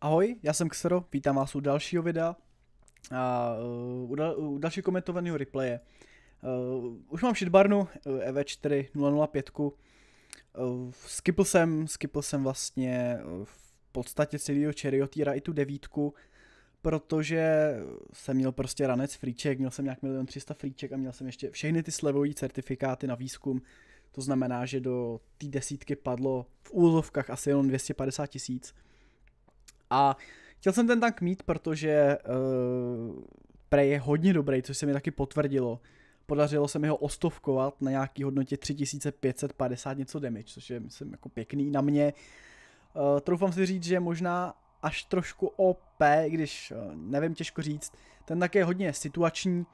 Ahoj, já jsem Xero, vítám vás u dalšího videa a eh, u, dal, u dalšího komentovaného replaye. Uh, už mám shitbarnu EV4 005. Uh, skipl jsem, skipl jsem vlastně eh, v podstatě celého Cherioteera i tu devítku, protože jsem měl prostě ranec fríček, měl jsem nějak milion 300 fríček a měl jsem ještě všechny ty slevové certifikáty na výzkum, to znamená, že do té desítky padlo v úzovkách asi jenom 250 tisíc. A chtěl jsem ten tank mít, protože uh, eh, Prey je hodně dobrý, což se mi taky potvrdilo. Podařilo se mi ho ostovkovat na nějaký hodnotě 3550 něco damage, což je myslím jako pěkný na mě. Uh, troufám si říct, že možná až trošku OP, když uh, nevím, těžko říct. Ten také je hodně situační,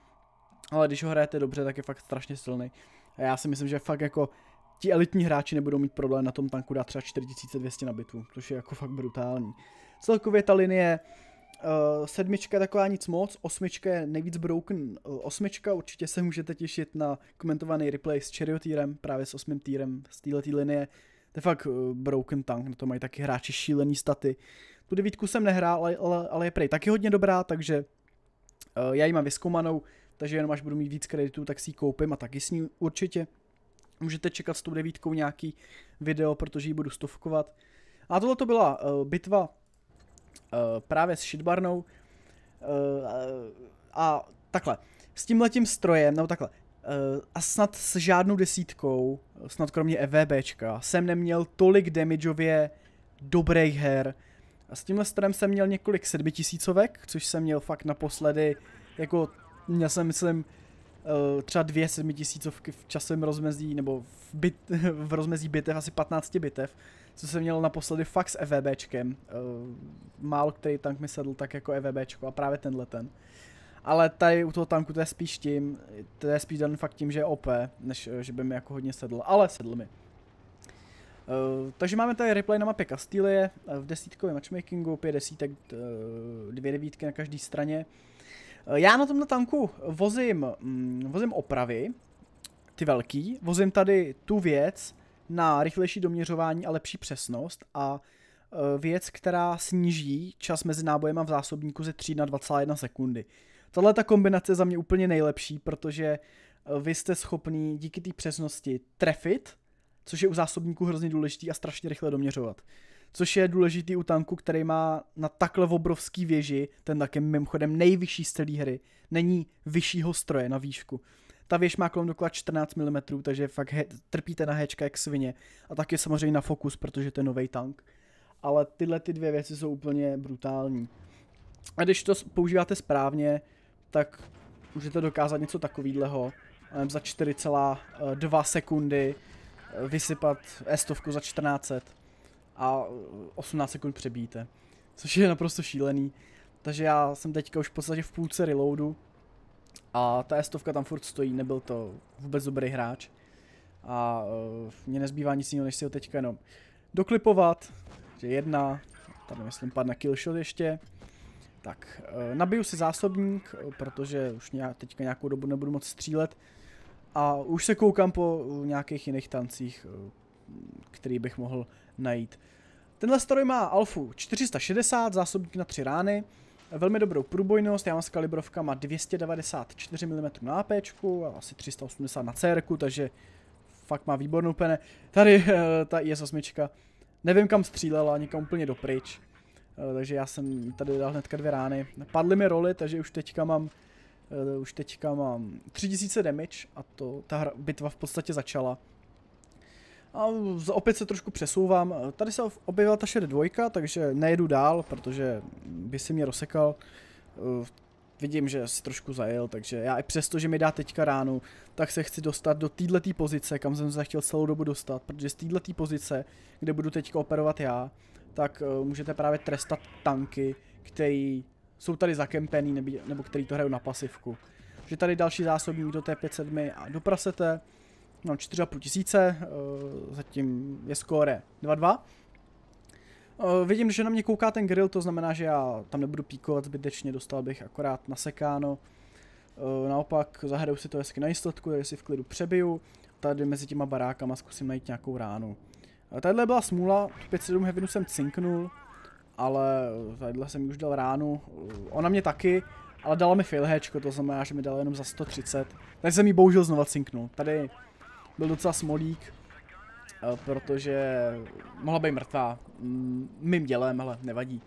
ale když ho hrajete dobře, tak je fakt strašně silný. A já si myslím, že fakt jako ti elitní hráči nebudou mít problém na tom tanku dát třeba 4200 na bitvu, což je jako fakt brutální. Celkově ta linie Uh, sedmička je taková nic moc, osmička je nejvíc broken. Uh, osmička určitě se můžete těšit na komentovaný replay s Chariotýrem, právě s osmým týrem z této linie. To je fakt uh, broken tank, na to mají taky hráči šílený staty. Tu devítku jsem nehrál, ale, ale, ale je prej taky hodně dobrá, takže uh, já ji mám vyskoumanou, takže jenom až budu mít víc kreditů, tak si ji koupím a taky s ní určitě. Můžete čekat s tou devítkou nějaký video, protože ji budu stovkovat. A tohle to byla uh, bitva Eh, právě s shitbarnou eh, a takhle, s tímhletím strojem, nebo takhle, eh, a snad s žádnou desítkou, snad kromě EVBčka, jsem neměl tolik damageově dobrých her. A s tímhle strojem jsem měl několik sedmitisícovek, což jsem měl fakt naposledy, jako měl jsem, myslím, Eh, třeba dvě sedmitisícovky v časovém rozmezí, nebo v, bit, v rozmezí bitev, asi 15 bitev, co jsem měl naposledy fakt s EVBčkem. Eh, málo který tank mi sedl tak jako EVBčko a právě tenhle ten. Ale tady u toho tanku to je spíš tím, to je spíš daný fakt tím, že je OP, než eh, že by mi jako hodně sedl, ale sedl mi. Uh, takže máme tady replay na mapě Castilie v desítkovém matchmakingu, pět desítek, dvě devítky na každé straně. Uh, Eh, já na tomhle tanku vozím, mm, vozím opravy, ty velký, vozím tady tu věc na rychlejší doměřování a lepší přesnost a eh, věc, která sníží čas mezi nábojem a v zásobníku ze 3 na 21 sekundy. Tahle ta kombinace je za mě úplně nejlepší, protože eh, vy jste schopný díky té přesnosti trefit, což je u zásobníku hrozně důležitý a strašně rychle doměřovat což je důležitý u tanku, který má na takhle obrovský věži, ten taky mimochodem nejvyšší z celé hry, není vyššího stroje na výšku. Ta věž má kolem dokola 14 mm, takže fakt he- trpíte na hečka jak svině. A taky samozřejmě na fokus, protože to je nový tank. Ale tyhle ty dvě věci jsou úplně brutální. A když to používáte správně, tak můžete dokázat něco takového. Za 4,2 eh, sekundy eh, vysypat s za 1400 a 18 eh, sekund přebíjíte. Což je naprosto šílený. Takže já jsem teďka už v podstatě v půlce reloadu a ta estovka tam furt stojí, nebyl to vůbec dobrý hráč. A uh, eh, mě nezbývá nic jiného, než si ho teďka jenom doklipovat. Že jedna, tady myslím padne killshot ještě. Tak, uh, nabiju si zásobník, protože už nějak, teďka nějakou dobu nebudu moc střílet. A už se koukám po nějakých jiných tancích, který bych mohl najít. Tenhle stroj má alfu 460, zásobník na 3 rány, velmi dobrou průbojnost, já mám s kalibrovkama 294 mm na AP a asi 380 na CR, takže fakt má výbornou pene. Tady eh, ta IS-8, nevím kam střílela, nikam úplně dopryč. Eh, takže já jsem tady dal hnedka dvě rány. Padly mi roly, takže už teďka mám eh, už teďka mám 3000 damage a to ta hra, bitva v podstatě začala. A opět se trošku přesouvám. Tady se objevila ta šedá dvojka, takže nejedu dál, protože by si mě rozsekal. Eh, vidím, že si trošku zajel, takže já i přesto, že mi dá teďka ránu, tak se chci dostat do této pozice, kam jsem se chtěl celou dobu dostat, protože z této pozice, kde budu teďka operovat já, tak eh, můžete právě trestat tanky, který jsou tady zakempený, nebo, který to hrajou na pasivku. Takže tady další zásobník do té 507 a doprasete, no 4,5 tisíce, eh, zatím je skóre 2,2. Eh, vidím, že na mě kouká ten grill, to znamená, že já tam nebudu píkovat zbytečně, dostal bych akorát nasekáno. Eh, naopak zahraju si to hezky na jistotku, takže si v klidu přebiju. Tady mezi těma barákama zkusím najít nějakou ránu. Tadyhle byla smůla, tu 57 heavinu jsem cinknul, ale tadyhle jsem už dal ránu, ona mě taky, ale dala mi failhečko, to znamená, že mi dala jenom za 130. Tady jsem ji bohužel znova cinknul. Tady byl docela smolík, eh, protože mohla být mrtvá. Mm, mým dělem, ale nevadí.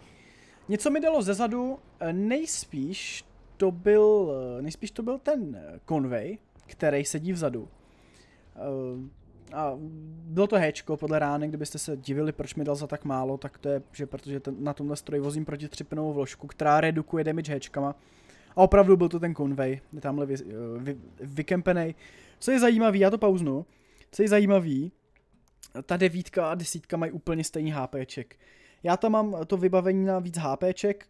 Něco mi dalo zezadu, eh, nejspíš to byl, eh, nejspíš to byl ten konvej, který sedí vzadu. A bylo to hečko podle rány, kdybyste se divili, proč mi dal za tak málo, tak to je, že protože ten, na tomhle stroji vozím protitřipnou vložku, která redukuje damage hečkama. A opravdu byl to ten konvej, tamhle vy, eh, vy, vykempenej. Co je zajímavý, já to pauznu, co je zajímavý, ta devítka a desítka mají úplně stejný HPček. Já tam mám to vybavení na víc HPček,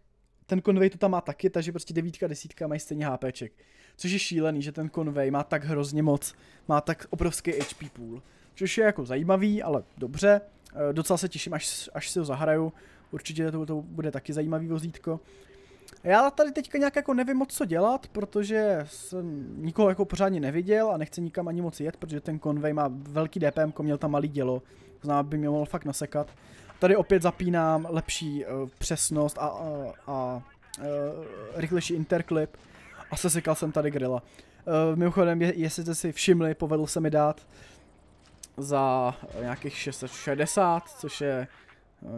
ten konvej to tam má taky, takže prostě devítka a desítka mají stejný HPček. Což je šílený, že ten konvej má tak hrozně moc, má tak obrovský HP pool. Což je jako zajímavý, ale dobře. Eh, docela se těším, až, až si ho zahraju. Určitě to, to bude taky zajímavý vozítko. Já tady teďka nějak jako nevím moc co dělat, protože jsem nikoho jako pořádně neviděl a nechci nikam ani moc jet, protože ten konvej má velký DPM, měl tam malý dělo, znamená by mě mohl fakt nasekat. Tady opět zapínám lepší uh, přesnost a, a, a uh, rychlejší interklip a sesekal jsem tady grilla. Uh, mimochodem, je, jestli jste si všimli, povedl se mi dát za nějakých 660, což je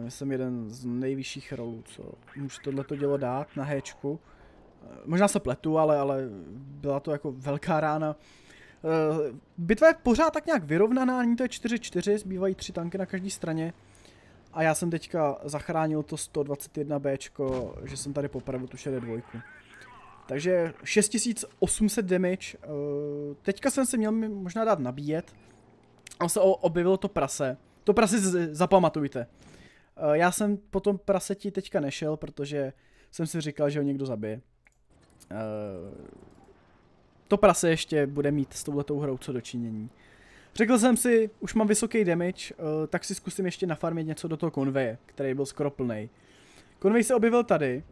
jsem jeden z nejvyšších rolů, co můžu tohleto dělo dát na héčku. Eh, možná se pletu, ale, ale byla to jako velká rána. Eh, bitva je pořád tak nějak vyrovnaná, ani to je 4-4, zbývají tři tanky na každé straně. A já jsem teďka zachránil to 121B, že jsem tady popravil tu šedé dvojku. Takže 6800 damage. Eh, teďka jsem se měl možná dát nabíjet. A se objevilo to prase. To prase zapamatujte. Eh, já jsem po tom praseti teďka nešel, protože jsem si říkal, že ho někdo zabije. Eh, to prase ještě bude mít s touhletou hrou co dočinění. Řekl jsem si, už mám vysoký damage, eh, tak si zkusím ještě nafarmit něco do toho konveje, který byl skoro plnej. Konvej se objevil tady.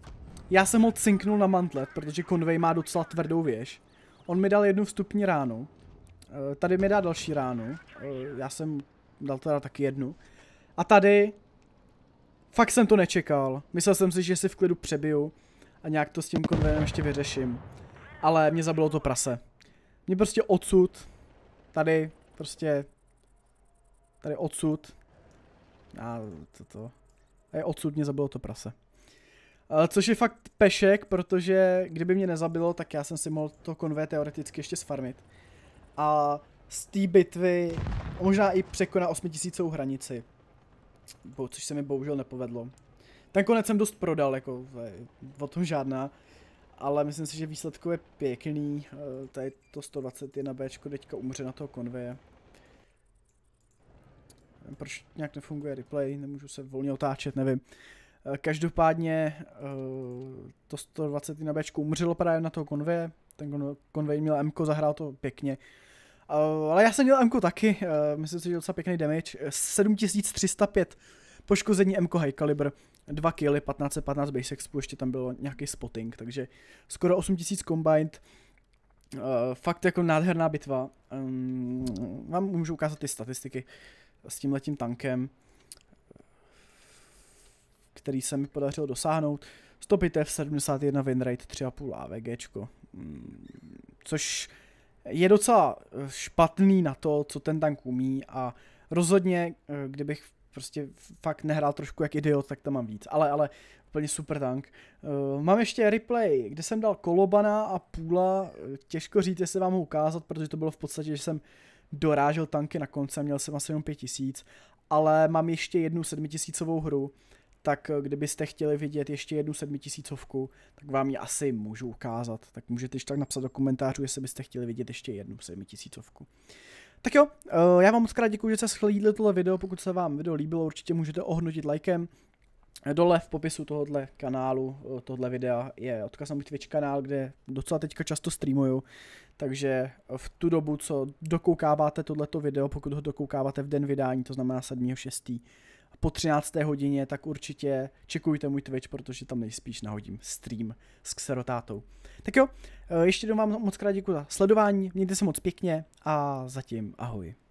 Já jsem ho cinknul na mantlet, protože konvej má docela tvrdou věž. On mi dal jednu vstupní ránu. Tady mi dá další ránu. Já jsem dal teda taky jednu. A tady Fakt jsem to nečekal. Myslel jsem si, že si v klidu přebiju a nějak to s tím konvejem ještě vyřeším. Ale mě zabilo to prase. Mě prostě odsud, tady, prostě, tady odsud, a to to, je odsud mě zabilo to prase. Eh, což je fakt pešek, protože kdyby mě nezabilo, tak já jsem si mohl to konvé teoreticky ještě sfarmit. A z té bitvy možná i překoná 8000 hranici bo což se mi bohužel nepovedlo. Ten konec jsem dost prodal, jako o tom žádná, ale myslím si, že výsledku je pěkný, eh, tady to 121 B teďka umře na toho konveje. Nevím, proč nějak nefunguje replay, nemůžu se volně otáčet, nevím. Eh, každopádně eh, to na B umřelo právě na toho konveje, ten konvej měl M, zahrál to pěkně. Uh, ale já jsem dělal Mko taky, uh, myslím si, že docela pěkný damage. 7305 poškození Mko High Caliber, 2 killy, 1515 base expo, ještě tam bylo nějaký spotting, takže skoro 8000 combined. Uh, fakt jako nádherná bitva. Um, vám můžu ukázat ty statistiky s tím letím tankem, který se mi podařilo dosáhnout. 100 bitev, 71 winrate, 3,5 AVG. Um, což je docela eh, špatný na to, co ten tank umí a rozhodně, eh, kdybych prostě fakt nehrál trošku jak idiot, tak tam mám víc. Ale, ale úplně super tank. Eh, mám ještě replay, kde jsem dal kolobana a půla. Těžko říct, jestli vám ho ukázat, protože to bylo v podstatě, že jsem dorážel tanky na konce, měl jsem asi jenom 5000, ale mám ještě jednu 7000 hru, tak eh, kdybyste chtěli vidět ještě jednu sedmitisícovku, tak vám ji asi můžu ukázat. Tak můžete ještě tak napsat do komentářů, jestli byste chtěli vidět ještě jednu sedmitisícovku. Tak jo, eh, já vám moc krát děkuji, že jste schlídli tohle video, pokud se vám video líbilo, určitě můžete ohnotit lajkem. Dole v popisu tohohle kanálu, eh, tohle videa je odkaz na můj Twitch kanál, kde docela teďka často streamuju, takže v tu dobu, co dokoukáváte tohleto video, pokud ho dokoukáváte v den vydání, to znamená 7.6., po 13. hodině, tak určitě čekujte můj Twitch, protože tam nejspíš nahodím stream s kserotátou. Tak jo, eh, ještě jednou vám moc krát děkuji za sledování, mějte se moc pěkně a zatím ahoj.